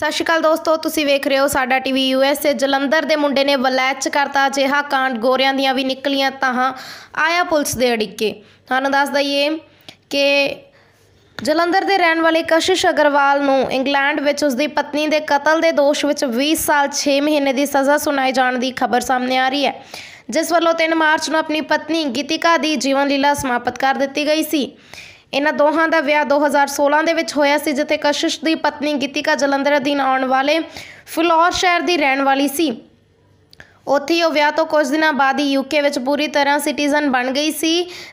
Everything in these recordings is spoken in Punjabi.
ਸਤਿ ਸ਼੍ਰੀ ਅਕਾਲ ਦੋਸਤੋ ਤੁਸੀਂ ਵੇਖ ਰਹੇ ਹੋ ਸਾਡਾ ਟੀਵੀ ਯੂਐਸਏ ਜਲੰਧਰ ਦੇ ਮੁੰਡੇ ਨੇ ਵਲੈਚ ਕਰਤਾ ਜਿਹਾ ਕਾਂਡ ਗੋਰਿਆਂ ਦੀਆਂ ਵੀ ਨਿਕਲੀਆਂ ਤਾਂ ਆਇਆ ਪੁਲਿਸ ਦੇ ਅੜਿੱਕੇ ਤੁਹਾਨੂੰ ਦੱਸ ਦਈਏ ਕਿ ਜਲੰਧਰ ਦੇ ਰਹਿਣ ਵਾਲੇ ਕਸ਼ਿਸ਼ ਅਗਰਵਾਲ ਨੂੰ ਇੰਗਲੈਂਡ ਵਿੱਚ ਉਸਦੀ ਪਤਨੀ ਦੇ ਕਤਲ ਦੇ ਦੋਸ਼ ਵਿੱਚ 20 ਸਾਲ 6 ਮਹੀਨੇ ਦੀ ਸਜ਼ਾ ਸੁਣਾਈ ਜਾਣ ਦੀ ਖਬਰ ਸਾਹਮਣੇ ਆ ਰਹੀ ਹੈ ਜਿਸ ਵੱਲੋਂ 3 ਮਾਰਚ ਨੂੰ ਆਪਣੀ ਪਤਨੀ ਗੀਤਿਕਾ ਦੀ ਜੀਵਨ ਲੀਲਾ ਸਮਾਪਤ ਕਰ ਦਿੱਤੀ ਗਈ ਸੀ ਇਹਨਾਂ ਦੋਹਾਂ ਦਾ ਵਿਆਹ 2016 ਦੇ ਵਿੱਚ ਹੋਇਆ ਸੀ ਜਿੱਥੇ ਕਸ਼ਿਸ਼ ਦੀ ਪਤਨੀ ਗੀਤਿਕਾ ਜਲੰਧਰ ਅਧੀਨ ਆਉਣ ਵਾਲੇ ਫਲੋਰ ਸ਼ਹਿਰ ਦੀ ਰਹਿਣ ਵਾਲੀ ਸੀ ਉੱਥੇ ਉਹ ਵਿਆਹ ਤੋਂ ਕੁਝ ਦਿਨਾਂ ਬਾਅਦ ਹੀ ਯੂਕੇ ਵਿੱਚ ਪੂਰੀ ਤਰ੍ਹਾਂ ਸਿਟੀਜ਼ਨ ਬਣ ਗਈ ਸੀ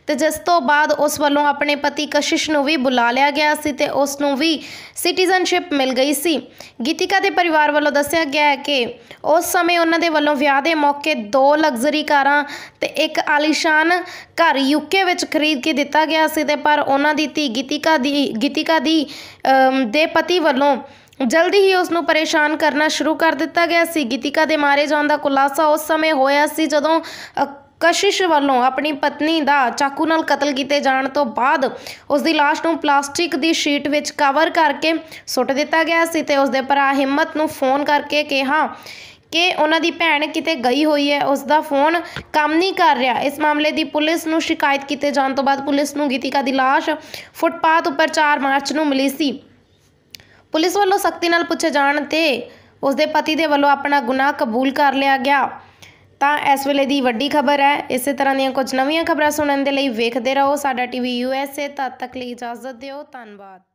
ਤੇ ਜਿਸ ਤੋਂ ਬਾਅਦ ਉਸ ਵੱਲੋਂ ਆਪਣੇ ਪਤੀ ਕਸ਼ਿਸ਼ ਨੂੰ ਵੀ ਬੁਲਾ ਲਿਆ ਗਿਆ ਸੀ ਤੇ ਉਸ ਨੂੰ ਵੀ ਸਿਟੀਜ਼ਨਸ਼ਿਪ ਮਿਲ ਗਈ ਸੀ ਗੀਤਿਕਾ ਦੇ ਪਰਿਵਾਰ ਵੱਲੋਂ ਦੱਸਿਆ ਗਿਆ ਹੈ ਕਿ ਉਸ ਸਮੇਂ ਉਹਨਾਂ ਦੇ ਵੱਲੋਂ ਵਿਆਹ ਦੇ ਮੌਕੇ ਦੋ ਲਗਜ਼ਰੀ ਕਾਰਾਂ ਤੇ ਇੱਕ ਆਲੀਸ਼ਾਨ ਘਰ ਯੂਕੇ ਵਿੱਚ ਖਰੀਦ ਕੇ ਦਿੱਤਾ ਗਿਆ ਸੀ ਤੇ ਪਰ ਉਹਨਾਂ ਦੀ ਧੀ ਗੀਤਿਕਾ ਦੀ ਗੀਤਿਕਾ ਦੀ ਦੇ ਪਤੀ ਵੱਲੋਂ ਜਲਦੀ ਹੀ ਉਸ ਨੂੰ ਪਰੇਸ਼ਾਨ ਕਰਨਾ ਸ਼ੁਰੂ ਕਰ ਦਿੱਤਾ ਗਿਆ ਸੀ ਗੀਤਿਕਾ ਦੇ ਮਾਰੇ ਜਾਣ ਦਾ ਖੁਲਾਸਾ ਉਸ ਸਮੇਂ ਹੋਇਆ ਸੀ ਜਦੋਂ ਕਸ਼ਿਸ਼ ਵੱਲੋਂ ਆਪਣੀ ਪਤਨੀ ਦਾ ਚਾਕੂ ਨਾਲ ਕਤਲ ਕੀਤੇ ਜਾਣ ਤੋਂ ਬਾਅਦ ਉਸ ਦੀ লাশ ਨੂੰ ਪਲਾਸਟਿਕ ਦੀ ਸ਼ੀਟ ਵਿੱਚ ਕਵਰ ਕਰਕੇ ਸੁੱਟ ਦਿੱਤਾ ਗਿਆ ਸੀ ਤੇ ਉਸ ਦੇ ਭਰਾ ਹਿੰਮਤ ਨੂੰ ਫੋਨ ਕਰਕੇ ਕਿਹਾ ਕਿ ਉਹਨਾਂ ਦੀ ਭੈਣ ਕਿਤੇ ਗਈ ਹੋਈ ਹੈ ਉਸ ਦਾ ਫੋਨ ਕੰਮ ਨਹੀਂ ਕਰ ਰਿਹਾ ਇਸ ਮਾਮਲੇ ਦੀ ਪੁਲਿਸ ਨੂੰ ਸ਼ਿਕਾਇਤ ਕੀਤੇ ਜਾਣ ਤੋਂ ਬਾਅਦ ਪੁਲਿਸ ਨੂੰ ਗੀਤਿਕਾ ਦੀ লাশ ਫੁੱਟਪਾਥ ਉੱਪਰ 4 ਮਾਰਚ ਨੂੰ ਮਿਲੀ ਸੀ ਪੁਲਿਸ ਵੱਲੋਂ ਸਖਤੀ ਨਾਲ ਪੁੱਛੇ ਜਾਣ ਤੇ ਉਸ ਦੇ ਪਤੀ ਦੇ ਵੱਲੋਂ ਆਪਣਾ ਗੁਨਾਹ ਕਬੂਲ ਕਰ ਲਿਆ ਗਿਆ ਤਾਂ ਇਸ ਵੇਲੇ ਦੀ ਵੱਡੀ ਖਬਰ ਹੈ ਇਸੇ ਤਰ੍ਹਾਂ ਦੀਆਂ ਕੁਝ ਨਵੀਆਂ ਖਬਰਾਂ ਸੁਣਨ ਦੇ ਲਈ ਵੇਖਦੇ ਰਹੋ ਸਾਡਾ ਟੀਵੀ ਯੂਐਸਏ ਤਦ ਤੱਕ ਲਈ ਇਜਾਜ਼ਤ ਦਿਓ ਧੰਨਵਾਦ